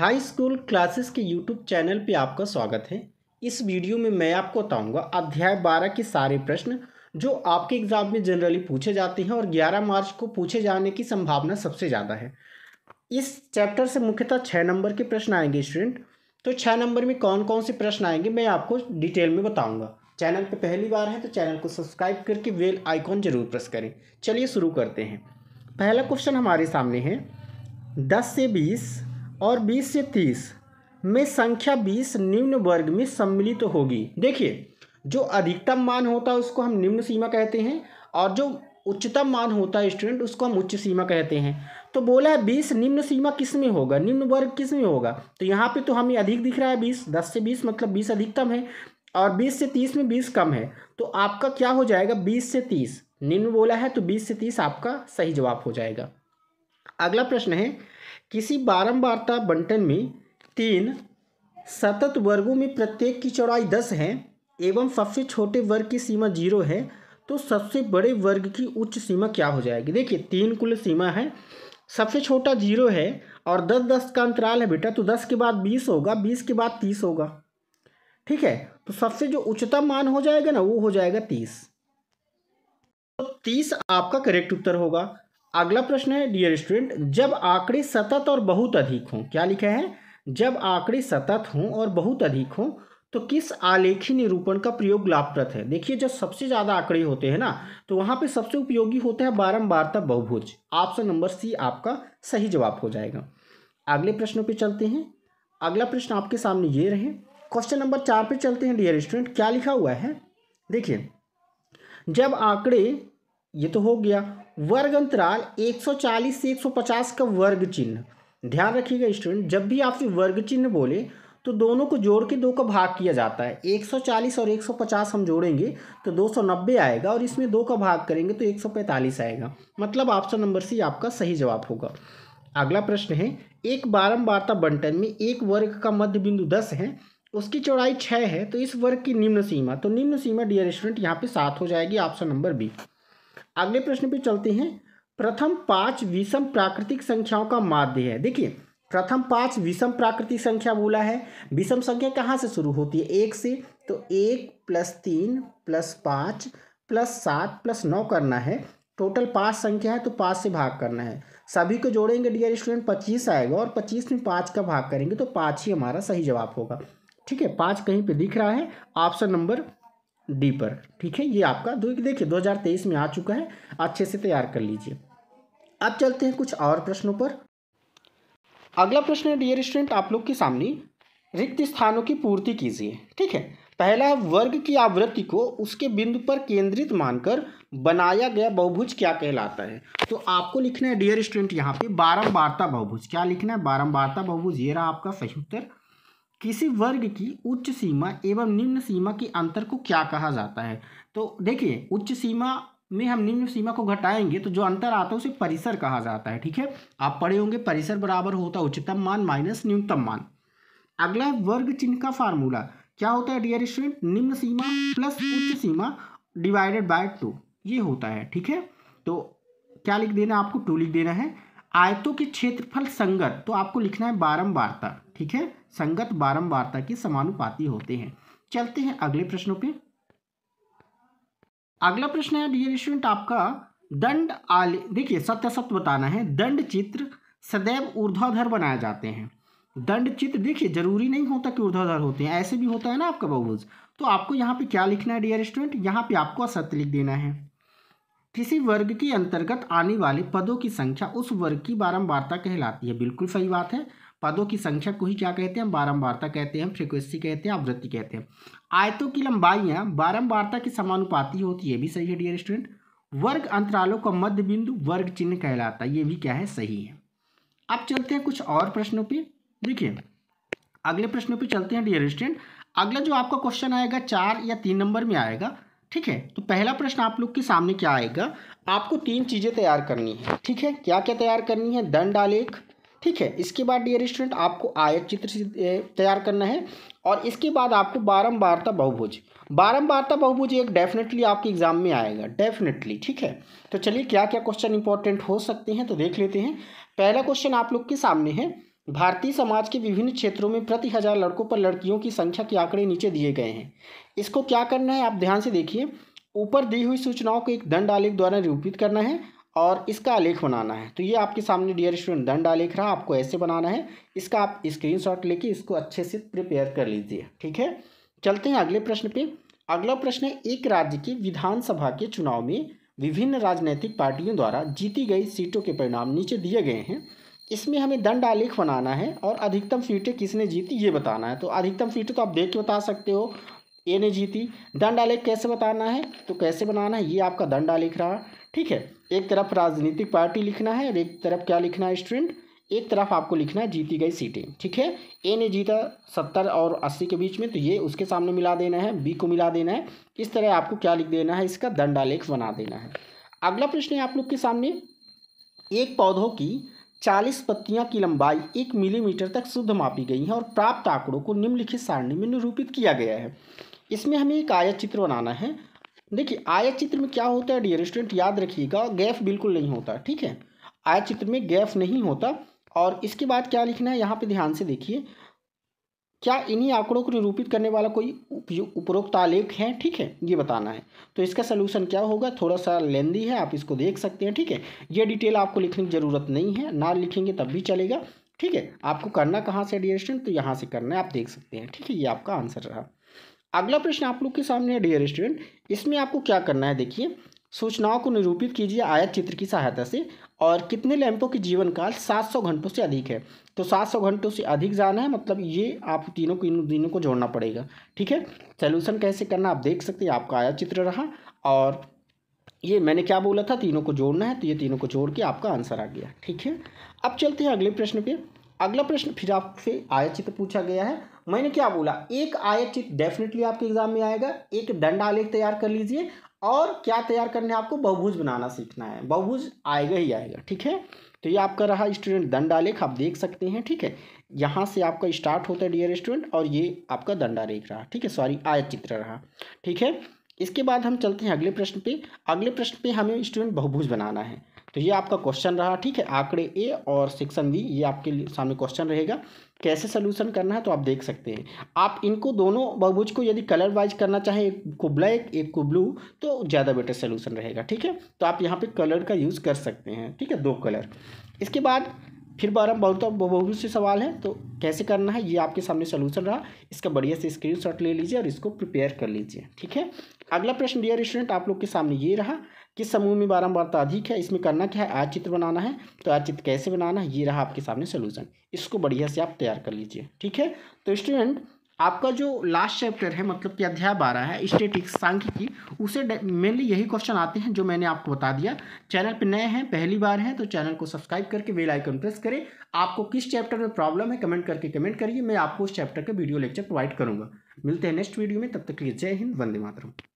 high school classes के YouTube channel पे आपका स्वागत है इस वीडियो में मैं आपको बताऊंगा अध्याय बारह के सारे प्रश्न जो आपके एग्जाम में जनरली पूछे जाते हैं और ग्यारह मार्च को पूछे जाने की संभावना सबसे ज़्यादा है इस चैप्टर से मुख्यतः छः नंबर के प्रश्न आएंगे स्टूडेंट तो छः नंबर में कौन कौन से प्रश्न आएंगे मैं आपको डिटेल में बताऊँगा चैनल पर पहली बार है तो चैनल को सब्सक्राइब करके वेल आइकॉन जरूर प्रेस करें चलिए शुरू करते हैं पहला क्वेश्चन हमारे सामने है दस से बीस और 20 से 30 में संख्या 20 निम्न वर्ग में सम्मिलित तो होगी देखिए जो अधिकतम मान होता है उसको हम निम्न सीमा कहते हैं और जो उच्चतम मान होता है स्टूडेंट उसको हम उच्च सीमा कहते हैं तो बोला है बीस निम्न सीमा किस में होगा निम्न वर्ग किस में होगा तो यहाँ पे तो हमें अधिक दिख रहा है बीस दस से बीस मतलब बीस अधिकतम है और बीस से तीस में बीस कम है तो आपका क्या हो जाएगा बीस से तीस निम्न बोला है तो बीस से तीस आपका सही जवाब हो जाएगा अगला प्रश्न है किसी बारंबारता बंटन में तीन सतत वर्गों में प्रत्येक की चौड़ाई दस है एवं सबसे छोटे वर्ग की सीमा जीरो है तो सबसे बड़े वर्ग की उच्च सीमा क्या हो जाएगी देखिए तीन कुल सीमा है सबसे छोटा जीरो है और दस दस का अंतराल है बेटा तो दस के बाद बीस होगा बीस के बाद तीस होगा ठीक है तो सबसे जो उच्चतम मान हो जाएगा ना वो हो जाएगा तीस तो तीस आपका करेक्ट उत्तर होगा अगला प्रश्न है डियर स्टूडेंट जब आंकड़े सतत और बहुत अधिक हों क्या लिखा है जब आंकड़े सतत हों और बहुत अधिक हों तो किस आलेखी निरूपण का प्रयोग लाभप्रद है देखिए जब सबसे ज़्यादा आंकड़े होते हैं ना तो वहाँ पे सबसे उपयोगी होता है बारंबारता बहुभुज ऑप्शन नंबर सी आपका सही जवाब हो जाएगा अगले प्रश्नों पे चलते हैं अगला प्रश्न आपके सामने ये रहे क्वेश्चन नंबर चार पे चलते हैं डियर स्टूडेंट क्या लिखा हुआ है देखिए जब आंकड़े ये तो हो गया वर्ग अंतराल 140 से 150 का वर्ग चिन्ह ध्यान रखिएगा स्टूडेंट जब भी आपसे वर्ग चिन्ह बोले तो दोनों को जोड़ के दो का भाग किया जाता है 140 और 150 हम जोड़ेंगे तो 290 आएगा और इसमें दो का भाग करेंगे तो 145 आएगा मतलब ऑप्शन नंबर सी आपका सही जवाब होगा अगला प्रश्न है एक बारंबारता बंटन में एक वर्ग का मध्य बिंदु दस है उसकी चौड़ाई छः है तो इस वर्ग की निम्न सीमा तो निम्न सीमा डियर स्टूडेंट यहाँ पे सात हो जाएगी ऑप्शन नंबर बी अगले प्रश्न पे चलते हैं प्रथम पांच विषम प्राकृतिक संख्याओं का माध्य है देखिए प्रथम पांच विषम प्राकृतिक संख्या बोला है विषम संख्या कहाँ से शुरू होती है एक से तो एक प्लस तीन प्लस पाँच प्लस सात प्लस नौ करना है टोटल पांच संख्या है तो पाँच से भाग करना है सभी को जोड़ेंगे डियर स्टूडेंट पच्चीस आएगा और पच्चीस में पाँच का भाग करेंगे तो पाँच ही हमारा सही जवाब होगा ठीक है पाँच कहीं पर दिख रहा है ऑप्शन नंबर डी पर ठीक है ये आपका दो देखिए 2023 में आ चुका है अच्छे से तैयार कर लीजिए अब चलते हैं कुछ और प्रश्नों पर अगला प्रश्न है डियर स्टूडेंट आप लोग के सामने रिक्त स्थानों की पूर्ति कीजिए ठीक है पहला वर्ग की आवृत्ति को उसके बिंदु पर केंद्रित मानकर बनाया गया बहुभुज क्या कहलाता है तो आपको लिखना है डियर स्टूडेंट यहाँ पे बारम्बारता बहुभुज क्या लिखना है बारम्बारता बहुभुज ये रहा आपका सही उत्तर किसी वर्ग की उच्च सीमा एवं निम्न सीमा के अंतर को क्या कहा जाता है तो देखिए उच्च सीमा में हम निम्न सीमा को घटाएंगे तो जो अंतर आता है उसे परिसर कहा जाता है ठीक है आप पढ़े होंगे परिसर बराबर होता है उच्चतम मान माइनस न्यूनतम मान अगला वर्ग चिन्ह का फार्मूला क्या होता है डियर स्टूडेंट निम्न सीमा प्लस उच्च सीमा डिवाइडेड बाय टू ये होता है ठीक है तो क्या लिख देना आपको टू लिख देना है आयतों के क्षेत्रफल संगत तो आपको लिखना है बारम्बारता ठीक है संगत बारंबारता के समानुपाती होते हैं चलते हैं अगले प्रश्नों पे अगला प्रश्न है डियर स्टूडेंट आपका दंड आले देखिए सत्य सत्य बताना है दंड चित्र सदैव ऊर्ध्वाधर बनाए जाते हैं दंड चित्र देखिए जरूरी नहीं होता कि ऊर्ध्वाधर होते हैं ऐसे भी होता है ना आपका बहुज तो आपको यहाँ पे क्या लिखना है डियर स्टूडेंट यहाँ पे आपको असत्य लिख देना है किसी वर्ग के अंतर्गत आने वाले पदों की संख्या उस वर्ग की बारंबारता कहलाती है बिल्कुल सही बात है पदों की संख्या को ही क्या कहते हैं बारंबारता कहते हैं फ्रिक्वेंसी कहते हैं आवृत्ति कहते हैं आयतों की लंबाइयाँ बारंबारता की समानुपाती होती है ये भी सही है डियर स्टूडेंट वर्ग अंतरालों का मध्य बिंदु वर्ग चिन्ह कहलाता है ये भी क्या है सही है अब चलते हैं कुछ और प्रश्नों पर देखिए अगले प्रश्नों पर चलते हैं डियर स्टूडेंट अगला जो आपका क्वेश्चन आएगा चार या तीन नंबर में आएगा ठीक है तो पहला प्रश्न आप लोग के सामने क्या आएगा आपको तीन चीज़ें तैयार करनी है ठीक है क्या क्या तैयार करनी है दंड आलेख ठीक है इसके बाद डियर स्टूडेंट आपको आयत चित्र तैयार करना है और इसके बाद आपको बारम्बारता बहुभुज बारम्बारता बहुभुज एक डेफिनेटली आपके एग्जाम में आएगा डेफिनेटली ठीक है तो चलिए क्या क्या क्वेश्चन इंपॉर्टेंट हो सकते हैं तो देख लेते हैं पहला क्वेश्चन आप लोग के सामने है भारतीय समाज के विभिन्न क्षेत्रों में प्रति हजार लड़कों पर लड़कियों की संख्या के आंकड़े नीचे दिए गए हैं इसको क्या करना है आप ध्यान से देखिए ऊपर दी हुई सूचनाओं को एक दंड आलेख द्वारा निरूपित करना है और इसका आलेख बनाना है तो ये आपके सामने डियर स्टूडेंट दंड आलेख रहा आपको ऐसे बनाना है इसका आप स्क्रीनशॉट लेके इसको अच्छे से प्रिपेयर कर लीजिए ठीक है चलते हैं अगले प्रश्न पे अगला प्रश्न है एक राज्य के विधानसभा के चुनाव में विभिन्न राजनीतिक पार्टियों द्वारा जीती गई सीटों के परिणाम नीचे दिए गए हैं इसमें हमें दंड आलेख बनाना है और अधिकतम सीटें किसने जीती ये बताना है तो अधिकतम सीटें तो आप देख के बता सकते हो ए ने जीती दंड आलेख कैसे बताना है तो कैसे बनाना है ये आपका दंड आलेख रहा ठीक है एक तरफ राजनीतिक पार्टी लिखना है और एक तरफ क्या लिखना है स्टूडेंट एक तरफ आपको लिखना है जीती गई सीटें ठीक है ए ने जीता सत्तर और अस्सी के बीच में तो ये उसके सामने मिला देना है बी को मिला देना है इस तरह आपको क्या लिख देना है इसका दंडालेख बना देना है अगला प्रश्न है आप लोग के सामने एक पौधों की चालीस पत्तियां की लंबाई एक मिलीमीटर तक शुद्ध मापी गई है और प्राप्त आंकड़ों को निम्नलिखित सारणी में निरूपित किया गया है इसमें हमें एक आया चित्र बनाना है देखिए आय चित्र में क्या होता है डियर स्टूडेंट याद रखिएगा गैफ़ बिल्कुल नहीं होता ठीक है आय चित्र में गैफ़ नहीं होता और इसके बाद क्या लिखना है यहाँ पे ध्यान से देखिए क्या इन्हीं आंकड़ों को निरूपित करने वाला कोई उपरोक्त आलेख है ठीक है ये बताना है तो इसका सलूशन क्या होगा थोड़ा सा लेंदी है आप इसको देख सकते हैं ठीक है ये डिटेल आपको लिखने की ज़रूरत नहीं है ना लिखेंगे तब भी चलेगा ठीक है आपको करना कहाँ से डियर स्टूडेंट तो यहाँ से करना है आप देख सकते हैं ठीक है ये आपका आंसर रहा अगला प्रश्न आप लोग के सामने है डियर स्टूडेंट इसमें आपको क्या करना है देखिए सूचनाओं को निरूपित कीजिए आयत चित्र की सहायता से और कितने लैंपों की जीवन काल 700 घंटों से अधिक है तो 700 घंटों से अधिक जाना है मतलब ये आप तीनों को इन तीनों को जोड़ना पड़ेगा ठीक है सोल्यूशन कैसे करना आप देख सकते हैं आपका आयत चित्र रहा और ये मैंने क्या बोला था तीनों को जोड़ना है तो ये तीनों को जोड़ के आपका आंसर आ गया ठीक है अब चलते हैं अगले प्रश्न पे अगला प्रश्न फिर आपसे आयत चित्र पूछा गया है मैंने क्या बोला एक आयत चित्र डेफिनेटली आपके एग्जाम में आएगा एक दंड आलेख तैयार कर लीजिए और क्या तैयार करने आपको बहुभुज बनाना सीखना है बहुभुज आएगा ही आएगा ठीक है तो ये आपका रहा स्टूडेंट दंड आलेख आप देख सकते हैं ठीक है यहाँ से आपका स्टार्ट होता है डियर स्टूडेंट और ये आपका दंडालेख रहा ठीक है सॉरी आयत चित्र रहा ठीक है इसके बाद हम चलते हैं अगले प्रश्न पे अगले प्रश्न पे हमें स्टूडेंट बहुभुज बनाना है तो ये आपका क्वेश्चन रहा ठीक है आंकड़े ए और सेक्शन बी ये आपके लिए सामने क्वेश्चन रहेगा कैसे सोल्यूशन करना है तो आप देख सकते हैं आप इनको दोनों बहुभुज को यदि कलर वाइज करना चाहें एक को ब्लैक एक को ब्लू तो ज़्यादा बेटर सोल्यूशन रहेगा ठीक है तो आप यहाँ पर कलर का यूज़ कर सकते हैं ठीक है दो कलर इसके बाद फिर बारह बहुत तो बहुत से सवाल हैं तो कैसे करना है ये आपके सामने सोल्यूशन रहा इसका बढ़िया से स्क्रीन ले लीजिए और इसको प्रिपेयर कर लीजिए ठीक है अगला प्रश्न डियर स्टूडेंट आप लोग के सामने ये रहा कि समूह में बारंबारता तो अधिक है इसमें करना क्या है आज चित्र बनाना है तो आज चित्र कैसे बनाना है ये रहा आपके सामने सोल्यूशन इसको बढ़िया से आप तैयार कर लीजिए ठीक है तो स्टूडेंट आपका जो लास्ट चैप्टर है मतलब कि अध्याय बारह है स्टेटिक्स सांख्यिकी उसे मेनली यही क्वेश्चन आते हैं जो मैंने आपको बता दिया चैनल पर नए हैं पहली बार हैं तो चैनल को सब्सक्राइब करके बेल आइकन प्रेस करें आपको किस चैप्टर में प्रॉब्लम है कमेंट करके कमेंट करिए मैं आपको उस चैप्टर का वीडियो लेक्चर प्रोवाइड करूँगा मिलते हैं नेक्स्ट वीडियो में तब तक के लिए जय हिंद वंदे मातरम